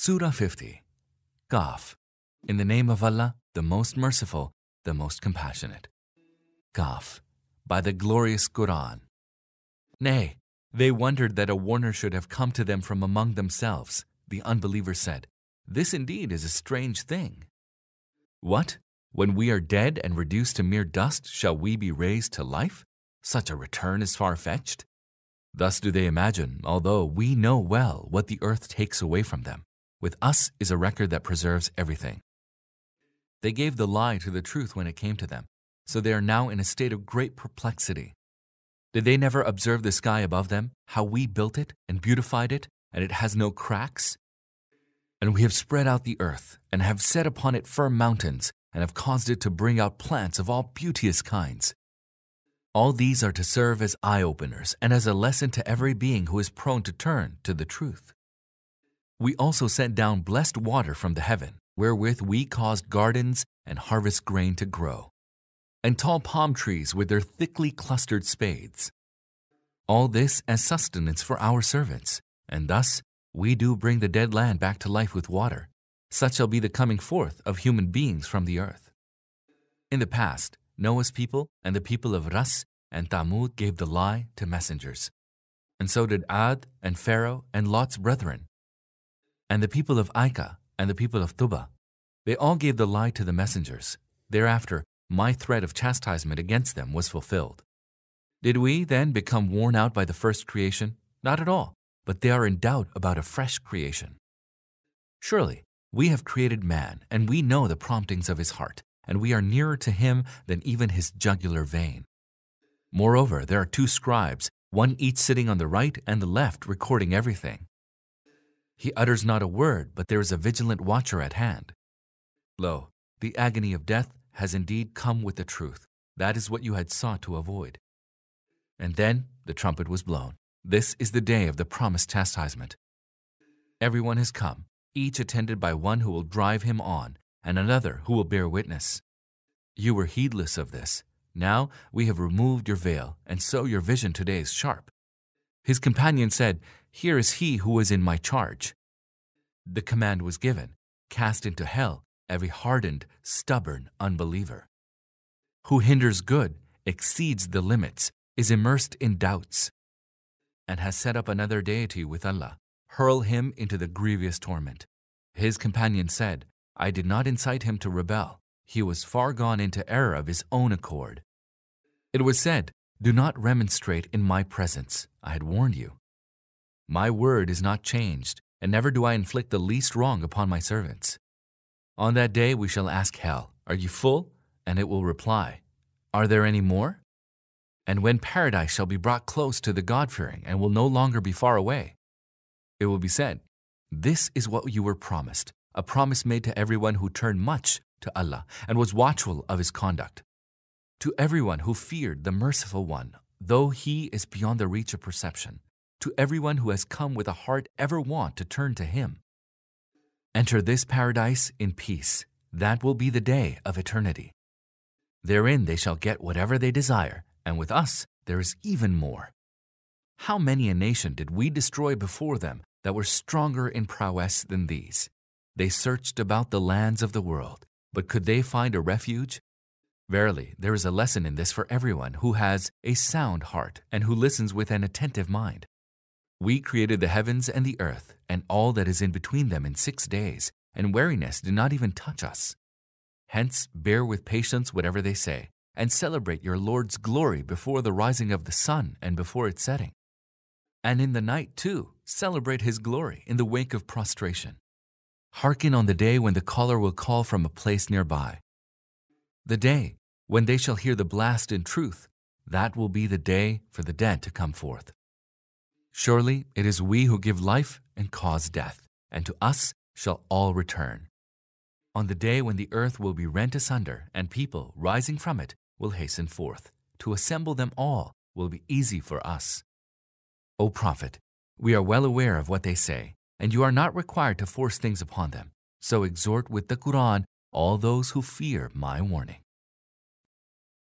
Surah 50 Gaf. In the name of Allah, the most merciful, the most compassionate. Gaf. By the glorious Quran. Nay, they wondered that a warner should have come to them from among themselves. The unbelievers said, This indeed is a strange thing. What? When we are dead and reduced to mere dust, shall we be raised to life? Such a return is far fetched. Thus do they imagine, although we know well what the earth takes away from them with us is a record that preserves everything. They gave the lie to the truth when it came to them, so they are now in a state of great perplexity. Did they never observe the sky above them, how we built it and beautified it, and it has no cracks? And we have spread out the earth, and have set upon it firm mountains, and have caused it to bring out plants of all beauteous kinds. All these are to serve as eye openers and as a lesson to every being who is prone to turn to the truth. We also sent down blessed water from the heaven, wherewith we caused gardens and harvest grain to grow, and tall palm trees with their thickly clustered spades. All this as sustenance for our servants, and thus we do bring the dead land back to life with water. Such shall be the coming forth of human beings from the earth. In the past, Noah's people and the people of Ras and Tamud gave the lie to messengers. And so did Ad and Pharaoh and Lot's brethren and the people of Ica, and the people of Tuba. They all gave the lie to the messengers. Thereafter, my threat of chastisement against them was fulfilled. Did we, then, become worn out by the first creation? Not at all, but they are in doubt about a fresh creation. Surely, we have created man, and we know the promptings of his heart, and we are nearer to him than even his jugular vein. Moreover, there are two scribes, one each sitting on the right and the left, recording everything. He utters not a word, but there is a vigilant watcher at hand. Lo, the agony of death has indeed come with the truth. That is what you had sought to avoid. And then the trumpet was blown. This is the day of the promised chastisement. Everyone has come, each attended by one who will drive him on, and another who will bear witness. You were heedless of this. Now we have removed your veil, and so your vision today is sharp. His companion said, here is he who was in my charge. The command was given cast into hell every hardened, stubborn unbeliever. Who hinders good, exceeds the limits, is immersed in doubts, and has set up another deity with Allah, hurl him into the grievous torment. His companion said, I did not incite him to rebel. He was far gone into error of his own accord. It was said, Do not remonstrate in my presence. I had warned you. My word is not changed, and never do I inflict the least wrong upon my servants. On that day we shall ask hell, Are you full? And it will reply, Are there any more? And when paradise shall be brought close to the God fearing and will no longer be far away, it will be said, This is what you were promised, a promise made to everyone who turned much to Allah and was watchful of His conduct. To everyone who feared the Merciful One, though He is beyond the reach of perception to everyone who has come with a heart ever want to turn to Him. Enter this paradise in peace. That will be the day of eternity. Therein they shall get whatever they desire, and with us there is even more. How many a nation did we destroy before them that were stronger in prowess than these? They searched about the lands of the world, but could they find a refuge? Verily, there is a lesson in this for everyone who has a sound heart and who listens with an attentive mind. We created the heavens and the earth, and all that is in between them in six days, and weariness did not even touch us. Hence, bear with patience whatever they say, and celebrate your Lord's glory before the rising of the sun and before its setting. And in the night, too, celebrate his glory in the wake of prostration. Hearken on the day when the caller will call from a place nearby. The day when they shall hear the blast in truth, that will be the day for the dead to come forth. Surely it is we who give life and cause death, and to us shall all return. On the day when the earth will be rent asunder, and people, rising from it, will hasten forth, to assemble them all will be easy for us. O prophet, we are well aware of what they say, and you are not required to force things upon them, so exhort with the Quran all those who fear my warning.